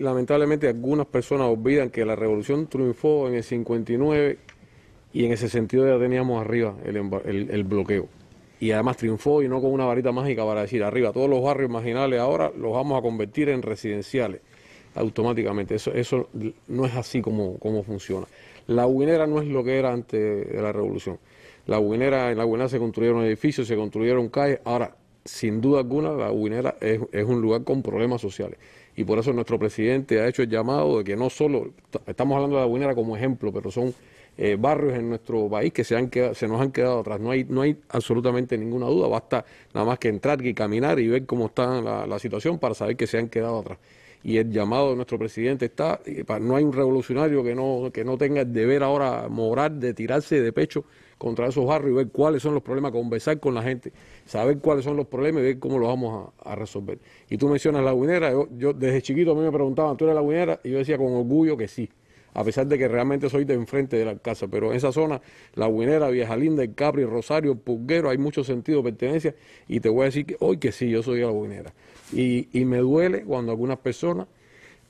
Lamentablemente algunas personas olvidan que la revolución triunfó en el 59 y en ese sentido ya teníamos arriba el, bloqueo. Y además triunfó y no con una varita mágica para decir arriba, todos los barrios marginales ahora los vamos a convertir en residenciales automáticamente. Eso, no es así como, funciona. La buinera no es lo que era antes de la revolución. La en la buinera se construyeron edificios, se construyeron calles. Ahora, sin duda alguna, la buinera es un lugar con problemas sociales y por eso nuestro presidente ha hecho el llamado de que no solo, estamos hablando de la Guinera como ejemplo, pero son eh, barrios en nuestro país que se, han se nos han quedado atrás. No hay, absolutamente ninguna duda, basta nada más que entrar y caminar y ver cómo está la, situación para saber que se han quedado atrás. Y el llamado de nuestro presidente está, eh, no hay un revolucionario que no, que no tenga el deber ahora moral de tirarse de pecho contra esos barrios y ver cuáles son los problemas, conversar con la gente, saber cuáles son los problemas y ver cómo los vamos a, resolver. Y tú mencionas la yo, yo desde chiquito a mí me preguntaban, ¿tú eres la lagunera? Y yo decía con orgullo que sí, a pesar de que realmente soy de enfrente de la casa, pero en esa zona, la lagunera, Vieja Linda, El Capri, Rosario, puguero hay mucho sentido de pertenencia y te voy a decir que hoy que sí, yo soy la Y, y me duele cuando algunas personas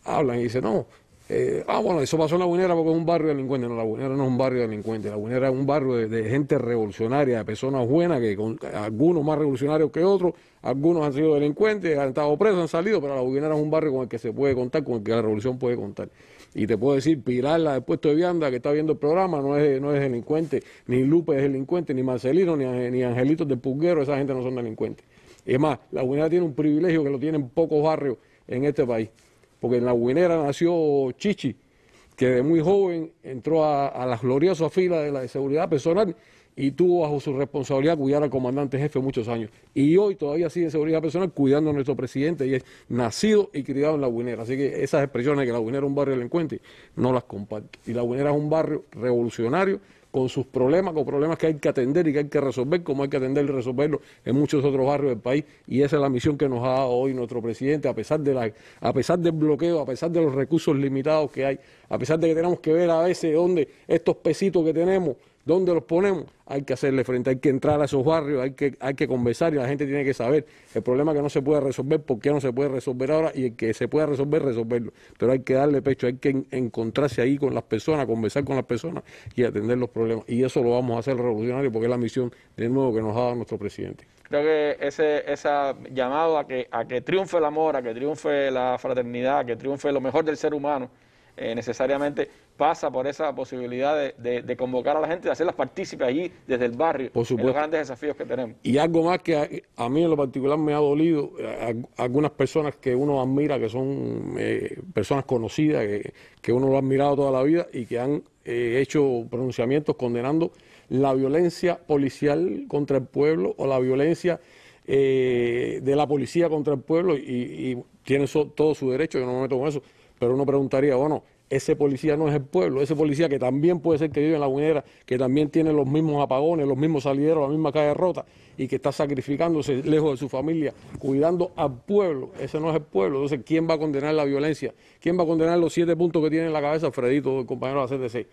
hablan y dicen, no, eh, ah, bueno, eso pasó en La Buñera porque es un barrio delincuente. No, La Buñera no es un barrio delincuente. La Buñera es un barrio de, gente revolucionaria, de personas buenas, que algunos más revolucionarios que otros, algunos han sido delincuentes, han estado presos, han salido, pero La Buñera es un barrio con el que se puede contar, con el que la revolución puede contar. Y te puedo decir, Pilar, la del puesto de vianda que está viendo el programa, no es, no es delincuente, ni Lupe es delincuente, ni Marcelino, ni, Angelitos Angelito del esa gente no son delincuentes. Es más, La Buñera tiene un privilegio que lo tienen pocos barrios en este país porque en la Guinera nació Chichi, que de muy joven entró a, la las gloriosas filas de la seguridad personal y tuvo bajo su responsabilidad cuidar al comandante jefe muchos años. Y hoy todavía sigue en seguridad personal cuidando a nuestro presidente y es nacido y criado en La Guinera. Así que esas expresiones de que La Guinera es un barrio delincuente, no las comparto. Y La Guinera es un barrio revolucionario con sus problemas, con problemas que hay que atender y que hay que resolver, como hay que atender y resolverlo en muchos otros barrios del país. Y esa es la misión que nos ha dado hoy nuestro presidente, a pesar, de la, a pesar del bloqueo, a pesar de los recursos limitados que hay, a pesar de que tenemos que ver a veces dónde estos pesitos que tenemos ¿Dónde los ponemos? Hay que hacerle frente, hay que entrar a esos barrios, hay que, hay que conversar y la gente tiene que saber el problema que no se puede resolver, por qué no se puede resolver ahora y el que se pueda resolver, resolverlo. Pero hay que darle pecho, hay que encontrarse ahí con las personas, conversar con las personas y atender los problemas. Y eso lo vamos a hacer revolucionario porque es la misión de nuevo que nos ha dado nuestro presidente. Creo que ese, llamado a que, a que triunfe el amor, a que triunfe la fraternidad, a que triunfe lo mejor del ser humano, eh, necesariamente pasa por esa posibilidad de, convocar a la gente, de hacerlas partícipes allí desde el barrio, por supuesto. los grandes desafíos que tenemos. Y algo más que a, mí en lo particular me ha dolido, algunas personas que uno admira, que son eh, personas conocidas, que, uno lo ha admirado toda la vida y que han eh, hecho pronunciamientos condenando la violencia policial contra el pueblo o la violencia eh, de la policía contra el pueblo y, y tienen todo su derecho, yo no me meto con eso, pero uno preguntaría, bueno, ese policía no es el pueblo, ese policía que también puede ser que vive en la Guinera, que también tiene los mismos apagones, los mismos salideros, la misma calle rota y que está sacrificándose lejos de su familia, cuidando al pueblo, ese no es el pueblo. Entonces, ¿quién va a condenar la violencia? ¿Quién va a condenar los siete puntos que tiene en la cabeza Fredito, el compañero de la CTC?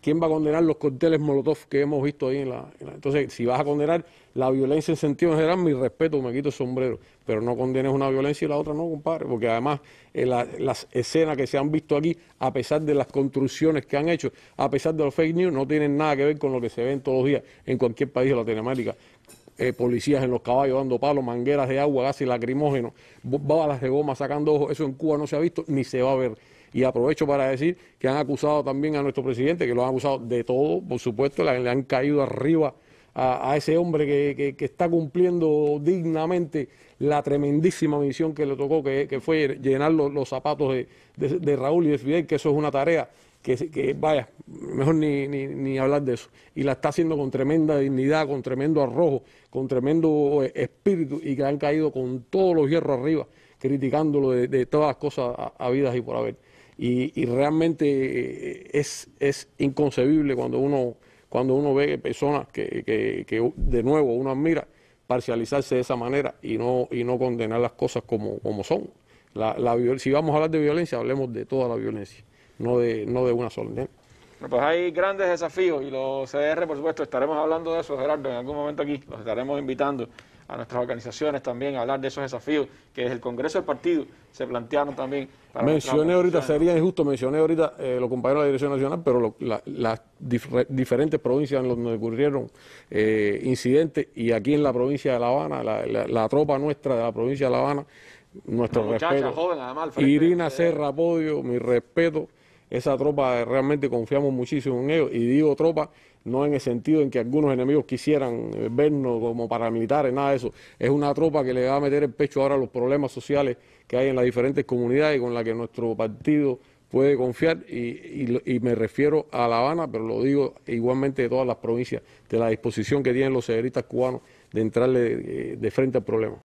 ¿Quién va a condenar los corteles Molotov que hemos visto ahí en la, Entonces, si vas a condenar la violencia en sentido general, mi respeto, me quito el sombrero, pero no condenes una violencia y la otra no, compadre, porque además eh, las escenas que se han visto aquí, a pesar de las construcciones que han hecho, a pesar de los fake news, no tienen nada que ver con lo que se ven todos los días en cualquier país de Latinoamérica. Eh, policías en los caballos dando palos, mangueras de agua, gases lacrimógenos, balas de goma sacando ojos, eso en Cuba no se ha visto ni se va a ver. Y aprovecho para decir que han acusado también a nuestro presidente, que lo han acusado de todo, por supuesto, le, han caído arriba a, ese hombre que, está cumpliendo dignamente la tremendísima misión que le tocó, que, fue llenar los, zapatos de, Raúl y de Fidel, que eso es una tarea que, vaya, mejor ni, hablar de eso. Y la está haciendo con tremenda dignidad, con tremendo arrojo, con tremendo eh, espíritu y que han caído con todos los hierros arriba, criticándolo de, de todas las cosas habidas y por haber. Y, realmente eh, es, inconcebible cuando uno, cuando uno ve personas que, que, de nuevo uno admira parcializarse de esa manera y no, y no condenar las cosas como, son. La, la, si vamos a hablar de violencia, hablemos de toda la violencia, no de, no de una sola. ¿eh? Pues hay grandes desafíos y los CR, por supuesto, estaremos hablando de eso, Gerardo, en algún momento aquí, los estaremos invitando a nuestras organizaciones también, hablar de esos desafíos que desde el Congreso del Partido se plantearon también. Para mencioné ahorita, sería injusto, mencioné ahorita eh, los compañeros de la Dirección Nacional, pero las diferentes provincias en donde ocurrieron eh, incidentes y aquí en la provincia de La Habana, la, tropa nuestra de la provincia de La Habana, nuestro respeto. Irina Serra Podio, mi respeto esa tropa eh, realmente confiamos muchísimo en ellos. Y digo tropa no en el sentido en que algunos enemigos quisieran eh, vernos como paramilitares, nada de eso. Es una tropa que le va a meter el pecho ahora a los problemas sociales que hay en las diferentes comunidades y con la que nuestro partido puede confiar y, me refiero a La Habana, pero lo digo igualmente de todas las provincias, de la disposición que tienen los cederistas cubanos de entrarle eh, de frente al problema.